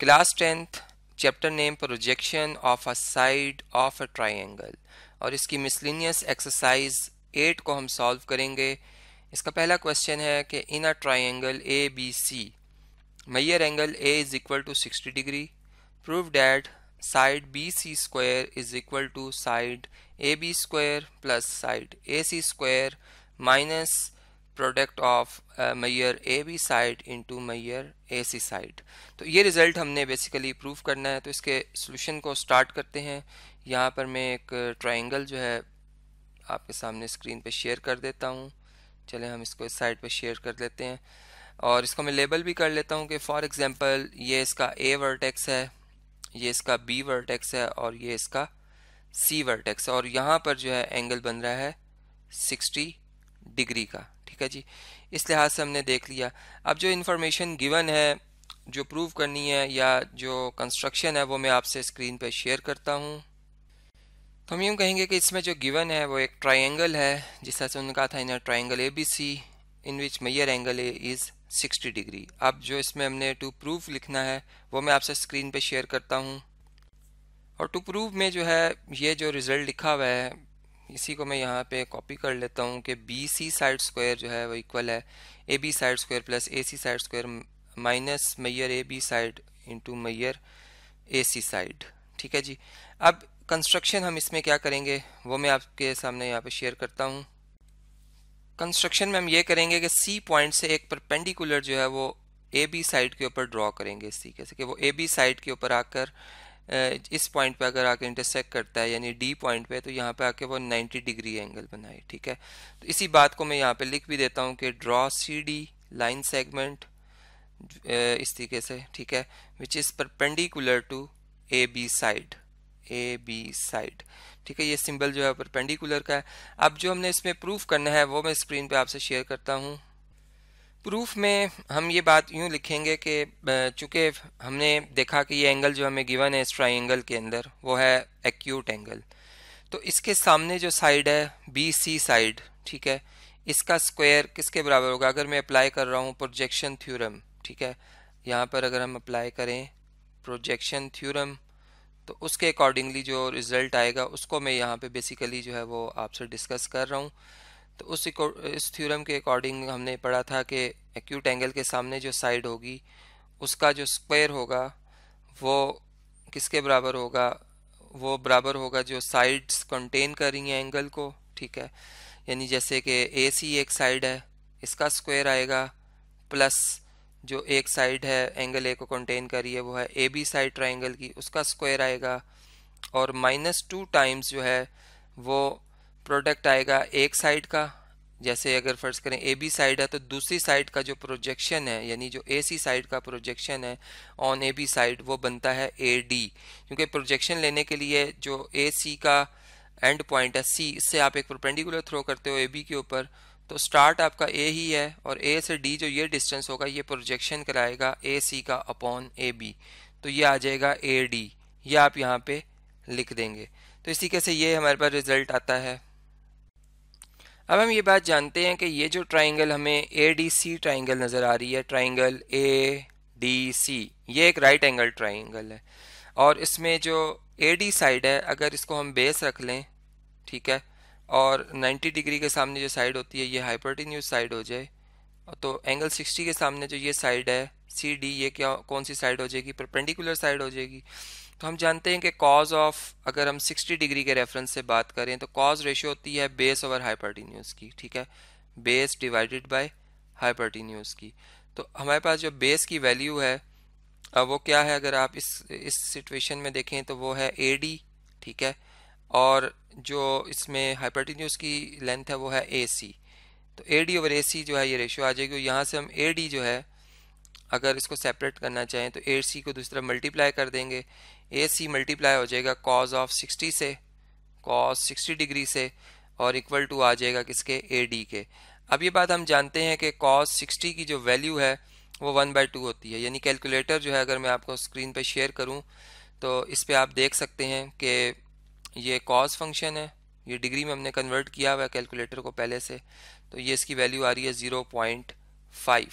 class tenth chapter name projection of a side of a triangle और इसकी miscellaneous exercise eight को हम solve करेंगे इसका पहला क्वेश्चन है कि in a triangle A B C measure angle A is equal to sixty degree prove that side B C square is equal to side A B square plus side A C square minus product of measure A B side into measure A C side तो ये result हमने basically prove करना है तो इसके solution को start करते हैं यहाँ पर मैं एक ट्राइंगल जो है आपके सामने स्क्रीन पे शेयर कर देता हूँ चले हम इसको इस साइड पे शेयर कर लेते हैं और इसको मैं लेबल भी कर लेता हूँ कि फॉर एग्ज़ाम्पल ये इसका ए वर्टेक्स है ये इसका बी वर्टेक्स है और ये इसका सी वर्टेक्स है और यहाँ पर जो है एंगल बन रहा है सिक्सटी डिग्री का ठीक है जी इस लिहाज से हमने देख लिया अब जो इन्फॉर्मेशन गिवन है जो प्रूव करनी है या जो कंस्ट्रक्शन है वो मैं आपसे स्क्रीन पर शेयर करता हूँ तो हम यूँ कहेंगे कि इसमें जो गिवन है वो एक ट्राइंगल है जिस तरह से उन्होंने कहा था in triangle A B C in which measure angle A is 60 degree अब जो इसमें हमने टू प्रूफ लिखना है वो मैं आपसे स्क्रीन पे शेयर करता हूँ और टू प्रूव में जो है ये जो रिज़ल्ट लिखा हुआ है इसी को मैं यहाँ पे कॉपी कर लेता हूँ कि बी सी साइड स्क्वायर जो है वो इक्वल है A B side square plus A C side square minus measure A B side into measure A C side ठीक है जी अब कंस्ट्रक्शन हम इसमें क्या करेंगे वो मैं आपके सामने यहाँ पे शेयर करता हूँ कंस्ट्रक्शन में हम ये करेंगे कि सी पॉइंट से एक परपेंडिकुलर जो है वो ए बी साइड के ऊपर ड्रॉ करेंगे इस तरीके से कि वो ए बी साइड के ऊपर आकर इस पॉइंट पे अगर आके इंटरसेक्ट करता है यानी डी पॉइंट पे तो यहाँ पे आके वो 90 डिग्री एंगल बनाए ठीक है तो इसी बात को मैं यहाँ पे लिख भी देता हूँ कि draw C D line segment इस तरीके से ठीक है which is perpendicular to A B side A B side ठीक है ये सिंबल जो है परपेंडिकुलर का है अब जो हमने इसमें प्रूफ करना है वो मैं स्क्रीन पे आपसे शेयर करता हूँ प्रूफ में हम ये बात यूँ लिखेंगे कि चूँकि हमने देखा कि ये एंगल जो हमें गिवन है इस ट्राइंगल के अंदर वो है एक्यूट एंगल तो इसके सामने जो साइड है बी सी साइड ठीक है इसका स्क्वायर किसके बराबर होगा अगर मैं अप्लाई कर रहा हूँ प्रोजेक्शन थ्योरम ठीक है यहाँ पर अगर हम अप्लाई करें प्रोजेक्शन थ्योरम तो उसके अकॉर्डिंगली जो रिज़ल्ट आएगा उसको मैं यहाँ पे बेसिकली जो है वो आपसे डिस्कस कर रहा हूँ तो उस इस थ्योरम के अकॉर्डिंग हमने पढ़ा था कि एक्यूट एंगल के सामने जो साइड होगी उसका जो स्क्वायर होगा वो किसके बराबर होगा वो बराबर होगा जो साइड्स कंटेन कर रही हैं एंगल को ठीक है यानी जैसे कि ए सी एक साइड है इसका स्क्वायर आएगा प्लस जो एक साइड है एंगल ए को कंटेन रही है वो है ए बी साइड ट्राइंगल की उसका स्क्वायर आएगा और माइनस टू टाइम्स जो है वो प्रोडक्ट आएगा एक साइड का जैसे अगर फर्ज करें ए बी साइड है तो दूसरी साइड का जो प्रोजेक्शन है यानी जो ए सी साइड का प्रोजेक्शन है ऑन ए बी साइड वो बनता है ए डी क्योंकि प्रोजेक्शन लेने के लिए जो ए सी का एंड पॉइंट है सी इससे आप एक प्रोपेंडिकुलर थ्रो करते हो ए बी के ऊपर तो स्टार्ट आपका ए ही है और ए से डी जो ये डिस्टेंस होगा ये प्रोजेक्शन कराएगा ए सी का अपॉन ए बी तो ये आ जाएगा ए डी ये आप यहाँ पे लिख देंगे तो इसी के से ये हमारे पास रिजल्ट आता है अब हम ये बात जानते हैं कि ये जो ट्राइंगल हमें ए डी सी ट्राइंगल नज़र आ रही है ट्राइंगल ए डी सी ये एक राइट एंगल ट्राइंगल है और इसमें जो ए डी साइड है अगर इसको हम बेस रख लें ठीक है और 90 डिग्री के सामने जो साइड होती है ये हाइपरटिन्यूज साइड हो जाए तो एंगल 60 के सामने जो ये साइड है सी डी ये क्या कौन सी साइड हो जाएगी परपेंडिकुलर साइड हो जाएगी तो हम जानते हैं कि कॉज ऑफ अगर हम 60 डिग्री के रेफरेंस से बात करें तो कॉज रेशियो होती है बेस ओवर हाइपरटीन्यूज की ठीक है बेस डिवाइडेड बाय हाइपरटीन्यूज की तो हमारे पास जो बेस की वैल्यू है वो क्या है अगर आप इस इस सिचुएशन में देखें तो वो है ए डी ठीक है और जो इसमें हाइपरटीन्यूज की लेंथ है वो है ए सी तो ए डी ओवर ए सी जो है ये रेशियो आ जाएगी यहाँ से हम ए डी जो है अगर इसको सेपरेट करना चाहें तो ए सी को दूसरी तरफ मल्टीप्लाई कर देंगे ए सी मल्टीप्लाई हो जाएगा कॉज ऑफ सिक्सटी से कॉज सिक्सटी डिग्री से और इक्वल टू आ जाएगा किसके ए डी के अब ये बात हम जानते हैं कि कॉज सिक्सटी की जो वैल्यू है वो वन बाई टू होती है यानी कैलकुलेटर जो है अगर मैं आपको स्क्रीन पर शेयर करूँ तो इस पर आप देख सकते हैं कि ये कॉज फंक्शन है ये डिग्री में हमने कन्वर्ट किया हुआ है कैलकुलेटर को पहले से तो ये इसकी वैल्यू आ रही है ज़ीरो पॉइंट फाइव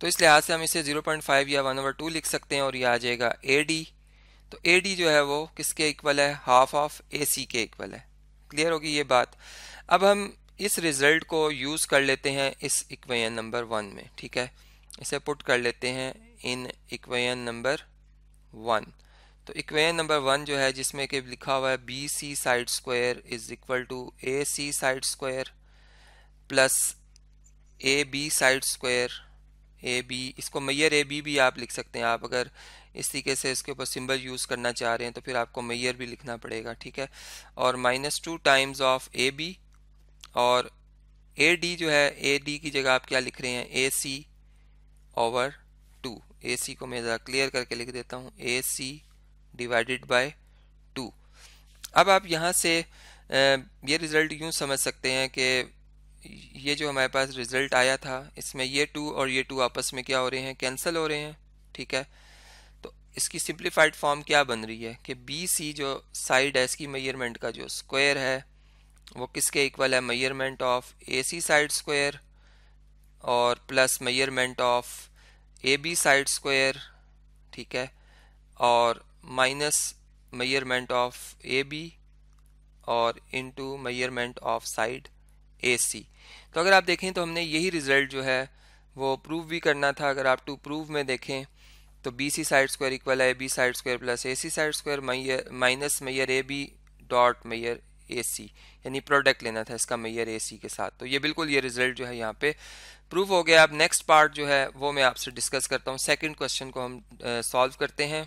तो इस लिहाज से हम इसे 0.5 या 1 ओवर टू लिख सकते हैं और ये आ जाएगा ए डी तो ए डी जो है वो किसके इक्वल है हाफ ऑफ ए सी के इक्वल है क्लियर होगी ये बात अब हम इस रिज़ल्ट को यूज़ कर लेते हैं इस इक्वेशन नंबर वन में ठीक है इसे पुट कर लेते हैं इन इक्वेशन नंबर वन तो इक्वेशन नंबर वन जो है जिसमें कि लिखा हुआ है B C side square is equal to A C side square plus A B side square A B इसको मैयर ए बी भी आप लिख सकते हैं आप अगर इस तरीके से इसके ऊपर सिंबल यूज़ करना चाह रहे हैं तो फिर आपको मैयर भी लिखना पड़ेगा ठीक है और minus two times of A B और ए डी जो है ए डी की जगह आप क्या लिख रहे हैं ए सी ओवर टू ए सी को मैं ज़रा क्लियर करके लिख देता हूँ A C divided by two अब आप यहाँ से ये रिज़ल्ट यूँ समझ सकते हैं कि ये जो हमारे पास रिजल्ट आया था इसमें ये टू और ये टू आपस में क्या हो रहे हैं कैंसिल हो रहे हैं ठीक है तो इसकी सिंप्लीफाइड फॉर्म क्या बन रही है कि बी सी जो साइड है इसकी मेयरमेंट का जो स्क्वायर है वो किसके इक्वल है measurement of A C side square और plus measurement of A B side square ठीक है और minus measurement of A B और into measurement of side A C तो अगर आप देखें तो हमने यही रिज़ल्ट जो है वो प्रूव भी करना था अगर आप टू प्रूव में देखें तो B C side square equal है B side square plus A C side square measure minus measure A B dot measure A C यानी प्रोडक्ट लेना था इसका मैयर ए सी के साथ तो ये बिल्कुल ये रिजल्ट जो है यहाँ पे प्रूव हो गया अब नेक्स्ट पार्ट जो है वो मैं आपसे डिस्कस करता हूँ सेकेंड क्वेश्चन को हम सॉल्व करते हैं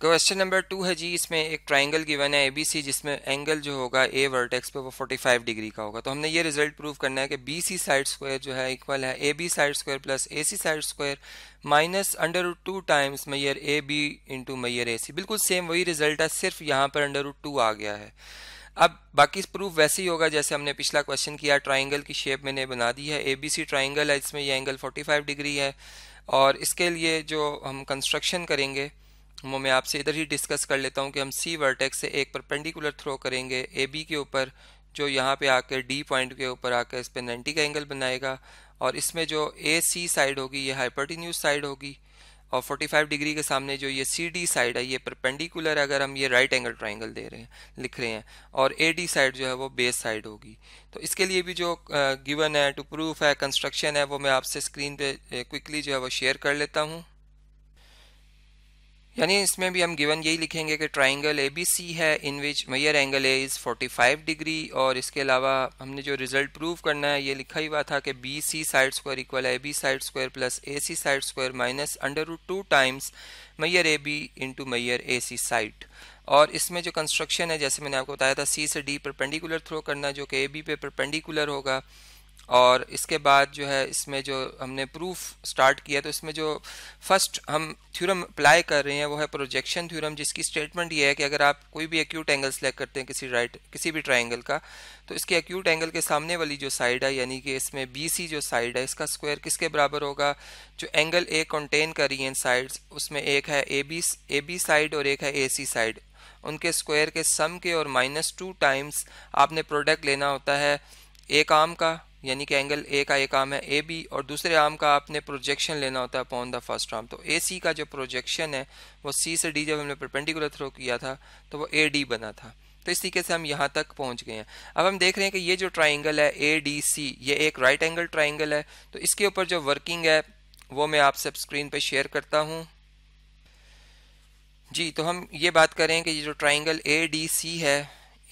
क्वेश्चन नंबर टू है जी इसमें एक ट्राइंगल गिवन है एबीसी जिसमें एंगल जो होगा ए वर्टेक्स पे वो 45 डिग्री का होगा तो हमने ये रिजल्ट प्रूव करना है कि बी सी साइड स्क्वायर जो है इक्वल है A B side square plus A C side square minus under root two times measure A B into measure A C बिल्कुल सेम वही रिजल्ट है सिर्फ यहाँ पर अंडर रूट टू आ गया है अब बाकी प्रूफ वैसे ही होगा जैसे हमने पिछला क्वेश्चन किया ट्राइंगल की शेप मैंने बना दी है ए बी सी ट्राइंगल है इसमें यह एंगल फाइव डिग्री है और इसके लिए जो हम कंस्ट्रक्शन करेंगे वो मैं आपसे इधर ही डिस्कस कर लेता हूँ कि हम सी वर्टेक्स से एक परपेंडिकुलर थ्रो करेंगे ए बी के ऊपर जो यहाँ पे आकर डी पॉइंट के ऊपर आकर इस पर नाइन्टी का एंगल बनाएगा और इसमें जो ए सी साइड होगी ये हाइपरटीन्यूज साइड होगी और 45 डिग्री के सामने जो ये सी डी साइड है ये परपेंडिकुलर अगर हम ये राइट एंगल ट्राइंगल दे रहे हैं लिख रहे हैं और ए डी साइड जो है वो बेस साइड होगी तो इसके लिए भी जो गिवन है टू प्रूफ है कंस्ट्रक्शन है वो मैं आपसे स्क्रीन पे क्विकली जो है वो शेयर कर लेता हूँ यानी इसमें भी हम गिवन यही लिखेंगे कि ट्राइंगल ए बी सी है in which measure angle A is five degree और इसके अलावा हमने जो रिजल्ट प्रूव करना है ये लिखा ही हुआ था कि B C side square equal A B side square plus A C side square minus under root two times measure A B into measure A C side और इसमें जो कंस्ट्रक्शन है जैसे मैंने आपको बताया था सी से डी परपेंडिकुलर थ्रो करना जो कि ए बी पे परपेंडिकुलर होगा और इसके बाद जो है इसमें जो हमने प्रूफ स्टार्ट किया तो इसमें जो फर्स्ट हम थ्योरम अप्लाई कर रहे हैं वो है प्रोजेक्शन थ्योरम जिसकी स्टेटमेंट ये है कि अगर आप कोई भी एक्यूट एंगल सेलेक्ट करते हैं किसी राइट किसी भी ट्राइंगल का तो इसके एक्यूट एंगल के सामने वाली जो साइड है यानी कि इसमें बी सी जो साइड है इसका स्क्वायर किसके बराबर होगा जो एंगल ए कॉन्टेन कर रही है साइड्स उसमें एक है A B A B side और एक है ए सी साइड उनके स्क्वायर के सम के और माइनस टू टाइम्स आपने प्रोडक्ट लेना होता है एक आम का यानी कि एंगल ए का एक आर्म है ए बी और दूसरे आर्म का आपने प्रोजेक्शन लेना होता है अपॉन द फर्स्ट आर्म तो ए सी का जो प्रोजेक्शन है वो सी से डी जब हमने परपेंडिकुलर थ्रो किया था तो वो ए डी बना था तो इस तरीके से हम यहाँ तक पहुँच गए हैं अब हम देख रहे हैं कि ये जो ट्राइंगल है ए डी सी ये एक राइट एंगल ट्राइंगल है तो इसके ऊपर जो वर्किंग है वो मैं आपसे स्क्रीन पर शेयर करता हूँ जी तो हम ये बात करें कि ये जो ट्राइंगल ए डी सी है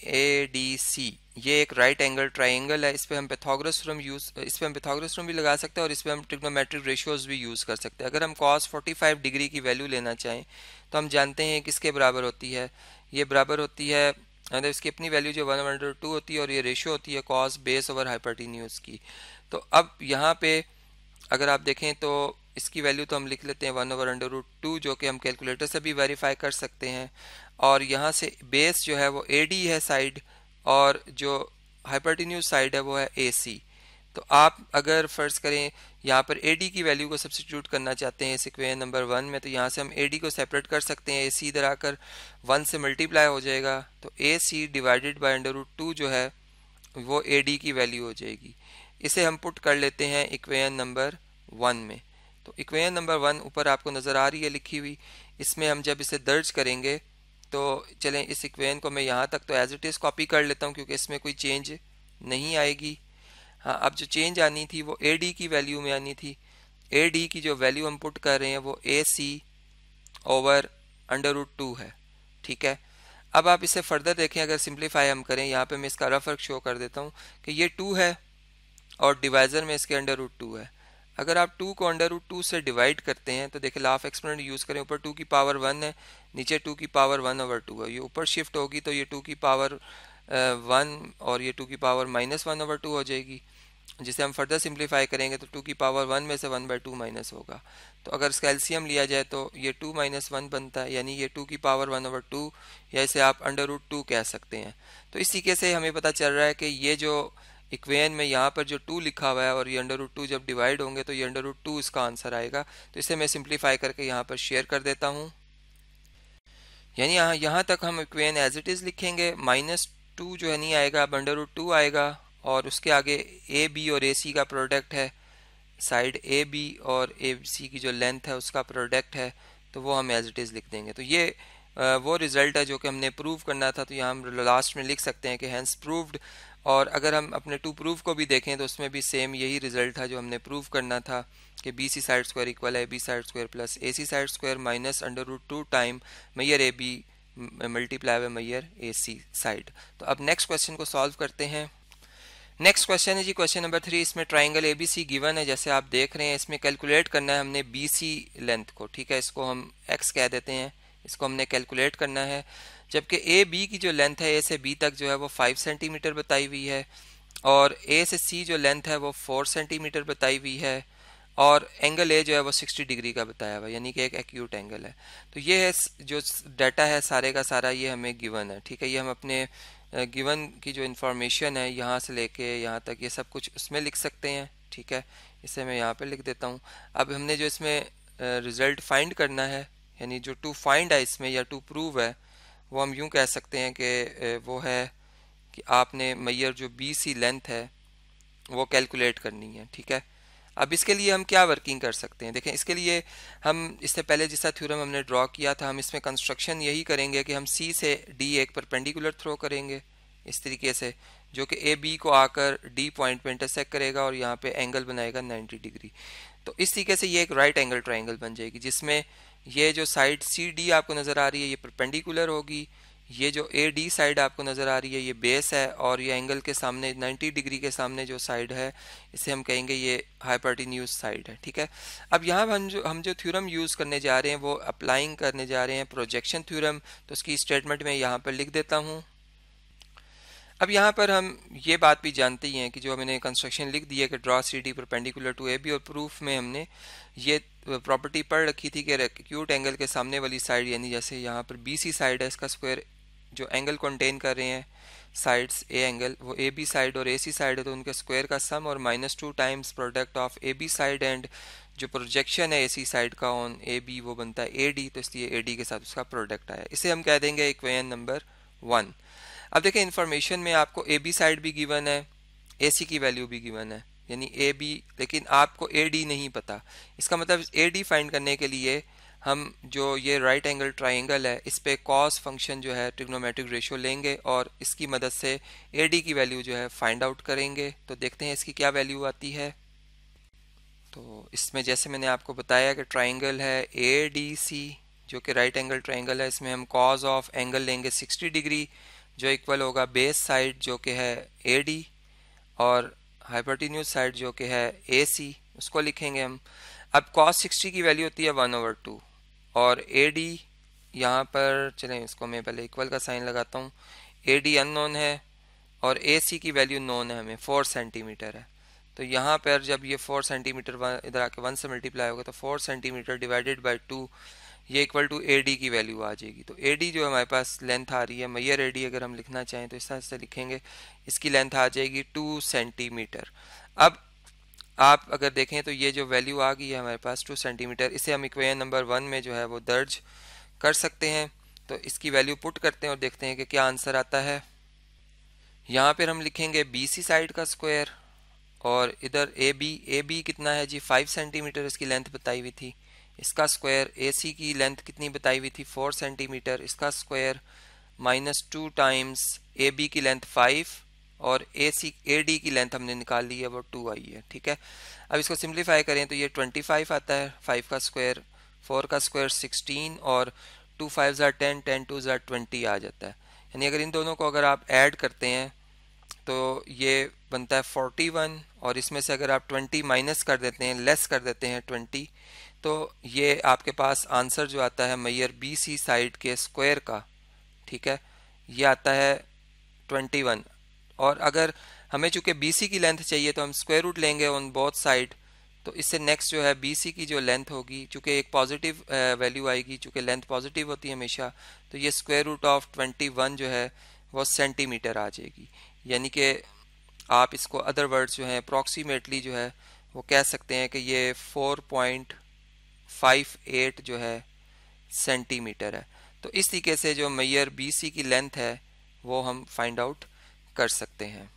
ए डी सी ये एक राइट एंगल ट्राइंगल है इस पर हम पैथागोरस रूम यूज इस पर हम पैथागोरस रूम भी लगा सकते हैं और इस पर हम ट्रिग्नोमेट्रिक रेशियोज भी यूज़ कर सकते हैं अगर हम कॉस 45 डिग्री की वैल्यू लेना चाहें तो हम जानते हैं किसके बराबर होती है ये बराबर होती है मतलब इसकी अपनी वैल्यू जो वन अंडर टू होती है और ये रेशियो होती है कॉस बेस ओवर हाइपरटीन्यूज की तो अब यहाँ पे अगर आप देखें तो इसकी वैल्यू तो हम लिख लेते हैं one over under root two जो कि हम कैलकुलेटर से भी वेरीफाई कर सकते हैं और यहाँ से बेस जो है वो ए डी है साइड और जो हाइपरटीन्यूज साइड है वो है ए सी तो आप अगर फ़र्ज़ करें यहाँ पर ए डी की वैल्यू को सब्सिट्यूट करना चाहते हैं सिक्वेंस नंबर वन में तो यहाँ से हम ए डी को सेपरेट कर सकते हैं ए सी इधर आकर वन से मल्टीप्लाई हो जाएगा तो A C divided by under root two जो है वो ए डी की वैल्यू हो जाएगी इसे हम पुट कर लेते हैं इक्वेन नंबर वन में तो इक्वेन नंबर वन ऊपर आपको नज़र आ रही है लिखी हुई इसमें हम जब इसे दर्ज करेंगे तो चलें इस इक्वेन को मैं यहाँ तक तो एज इट इज़ कॉपी कर लेता हूँ क्योंकि इसमें कोई चेंज नहीं आएगी हाँ अब जो चेंज आनी थी वो ए डी की वैल्यू में आनी थी ए डी की जो वैल्यू हम पुट कर रहे हैं वो A C over under root two है ठीक है अब आप इसे फर्दर देखें अगर सिंप्लीफाई हम करें यहाँ पे मैं इसका रफ वर्क शो कर देता हूँ कि ये टू है और डिवाइज़र में इसके अंडर रूट टू है अगर आप टू को अंडर रूट टू से डिवाइड करते हैं तो देखिए लाफ एक्सपोनेंट यूज़ करें ऊपर टू की पावर वन है नीचे टू की पावर वन ओवर टू है ये ऊपर शिफ्ट होगी तो ये टू की पावर वन और ये टू की power minus one over two हो जाएगी जिसे हम फर्दर सिंप्लीफाई करेंगे तो टू की पावर वन में से वन बाई टू माइनस होगा तो अगर इसका लिया जाए तो ये टू माइनस वन बनता है यानी ये टू की पावर वन ओवर टू या इसे आप अंडर रूट टू कह सकते हैं तो इस तरीके से हमें पता चल रहा है कि ये जो इक्वेन में यहाँ पर जो टू लिखा हुआ है और ये अंडर रूट टू जब डिवाइड होंगे तो ये अंडर रूट टू इसका आंसर आएगा तो इसे मैं सिंप्लीफाई करके यहाँ पर शेयर कर देता हूँ यानी यहाँ यहाँ तक हम इक्वेन एज इट इज़ लिखेंगे माइनस टू जो है नहीं आएगा अब अंडर रूट टू आएगा और उसके आगे ए बी और ए सी का प्रोडक्ट है साइड ए बी और ए सी की जो लेंथ है उसका प्रोडक्ट है तो वो हम एज इट इज़ लिख देंगे तो ये वो रिज़ल्ट है जो कि हमने प्रूव करना था तो यहाँ हम लास्ट में लिख सकते हैं कि हैंस प्रूव्ड और अगर हम अपने टू प्रूफ को भी देखें तो उसमें भी सेम यही रिज़ल्ट था जो हमने प्रूव करना था कि B C side square equal है B side square plus A C side square minus under root two time measure A B multiply by measure A C side तो अब नेक्स्ट क्वेश्चन को सॉल्व करते हैं next question है जी question number three इसमें triangle A B C given है जैसे आप देख रहे हैं इसमें कैलकुलेट करना है हमने बी सी लेंथ को ठीक है इसको हम एक्स कह देते हैं इसको हमने कैलकुलेट करना है जबकि ए बी की जो लेंथ है ए से बी तक जो है वो फाइव सेंटीमीटर बताई हुई है और ए से सी जो लेंथ है वो फोर सेंटीमीटर बताई हुई है और एंगल ए जो है वो 60 डिग्री का बताया हुआ यानी कि एक एक्यूट एंगल है तो ये है जो डाटा है सारे का सारा ये हमें गिवन है ठीक है ये हम अपने गिवन की जो इन्फॉर्मेशन है यहाँ से लेके यहाँ तक ये सब कुछ उसमें लिख सकते हैं ठीक है इसे मैं यहाँ पर लिख देता हूँ अब हमने जो इसमें रिज़ल्ट फाइंड करना है यानी जो टू फाइंड है इसमें या टू प्रूव है वो हम यूँ कह सकते हैं कि वो है कि आपने मैयर जो बी सी लेंथ है वो कैलकुलेट करनी है ठीक है अब इसके लिए हम क्या वर्किंग कर सकते हैं देखें इसके लिए हम इससे पहले जैसा थ्योरम हमने ड्रॉ किया था हम इसमें कंस्ट्रक्शन यही करेंगे कि हम सी से डी एक परपेंडिकुलर थ्रो करेंगे इस तरीके से जो कि ए बी को आकर डी पॉइंट पर इंटरसेक्ट करेगा और यहाँ पे एंगल बनाएगा 90 डिग्री तो इस तरीके से ये एक राइट एंगल ट्राइंगल बन जाएगी जिसमें ये जो साइड सी डी आपको नज़र आ रही है ये परपेंडिकुलर होगी ये जो ए डी साइड आपको नज़र आ रही है ये बेस है और ये एंगल के सामने 90 डिग्री के सामने जो साइड है इसे हम कहेंगे ये हाइपर्टिन्यूज साइड है ठीक है अब यहाँ हम जो हम जो थ्योरम यूज़ करने जा रहे हैं वो अप्लाइंग करने जा रहे हैं प्रोजेक्शन थ्योरम तो उसकी स्टेटमेंट मैं यहाँ पर लिख देता हूँ अब यहाँ पर हम ये बात भी जानते ही हैं कि जो हमने कंस्ट्रक्शन लिख दी है कि draw C D perpendicular to A B और प्रूफ में हमने ये प्रॉपर्टी पढ़ रखी थी कि क्यूट एंगल के सामने वाली साइड यानी जैसे यहाँ पर बी सी साइड है इसका स्क्वायर जो एंगल कंटेन कर रहे हैं साइड्स ए एंगल वो ए बी साइड और ए सी साइड है तो उनके स्क्वायर का सम और minus two times product of A B side and जो प्रोजेक्शन है ए सी साइड का ऑन ए बी वो बनता है ए डी तो इसलिए ए डी के साथ उसका प्रोडक्ट आया इसे हम कह देंगे इक्वेन नंबर वन अब देखें इन्फॉर्मेशन में आपको ए बी साइड भी गिवन है ए सी की वैल्यू भी गिवन है यानी ए बी लेकिन आपको ए डी नहीं पता इसका मतलब ए डी फाइंड करने के लिए हम जो ये राइट एंगल ट्राइंगल है इस पर कॉस फंक्शन जो है ट्रिग्नोमेट्रिक रेशियो लेंगे और इसकी मदद से ए डी की वैल्यू जो है फाइंड आउट करेंगे तो देखते हैं इसकी क्या वैल्यू आती है तो इसमें जैसे मैंने आपको बताया कि ट्राइंगल है ए डी सी जो कि राइट एंगल ट्राइंगल है इसमें हम कॉज ऑफ एंगल लेंगे 60 डिग्री जो इक्वल होगा बेस साइड जो कि है ए डी और हाइपरटीन्यूज साइड जो कि है ए सी उसको लिखेंगे हम अब कॉस सिक्सटी की वैल्यू होती है वन ओवर टू और ए डी यहाँ पर चलें इसको मैं पहले इक्वल का साइन लगाता हूँ ए डी अननोन है और ए सी की वैल्यू नोन है हमें फोर सेंटीमीटर है तो यहाँ पर जब ये फोर सेंटीमीटर इधर आके वन से मल्टीप्लाई होगा तो four centimetre divided by two ये इक्वल टू ए डी की वैल्यू आ जाएगी तो ए डी जो हमारे पास लेंथ आ रही है मैयर ए डी अगर हम लिखना चाहें तो इस तरह से लिखेंगे इसकी लेंथ आ जाएगी टू सेंटीमीटर अब आप अगर देखें तो ये जो वैल्यू आ गई है हमारे पास टू सेंटीमीटर इसे हम इक्वेशन नंबर वन में जो है वो दर्ज कर सकते हैं तो इसकी वैल्यू पुट करते हैं और देखते हैं कि क्या आंसर आता है यहाँ पर हम लिखेंगे बी सी साइड का स्क्वायर और इधर ए बी ए बी कितना है जी फाइव सेंटीमीटर इसकी लेंथ बताई हुई थी इसका स्क्वायर एसी की लेंथ कितनी बताई हुई थी फोर सेंटीमीटर इसका square minus two times A B की लेंथ फाइव और ए सी ए डी की लेंथ हमने निकाल ली है वो टू आई है ठीक है अब इसको सिंप्लीफाई करें तो ये ट्वेंटी फाइव आता है फाइव का स्क्वायर फोर का स्क्वायर सिक्सटीन और टू फाइव ज़ार टेन टेन टू ज़ार ट्वेंटी आ जाता है यानी अगर इन दोनों को अगर आप ऐड करते हैं तो ये बनता है फोर्टी वन और इसमें से अगर आप ट्वेंटी माइनस कर देते हैं लेस कर देते हैं ट्वेंटी तो ये आपके पास आंसर जो आता है मैयर बी सी साइड के स्क्वायर का ठीक है ये आता है ट्वेंटी वन और अगर हमें चूंकि बी सी की लेंथ चाहिए तो हम स्क्वायर रूट लेंगे ऑन बोथ साइड तो इससे नेक्स्ट जो है बी सी की जो लेंथ होगी चूँकि एक पॉजिटिव वैल्यू आएगी चूँकि लेंथ पॉजिटिव होती है हमेशा तो ये square root of twenty one जो है वो सेंटीमीटर आ जाएगी यानी कि आप इसको अदर वर्ड्स जो हैं अप्रॉक्सीमेटली जो है वो कह सकते हैं कि ये फोर पॉइंट फाइव एट जो है सेंटीमीटर है तो इस तरीके से जो मैयर सी की लेंथ है वो हम फाइंड आउट कर सकते हैं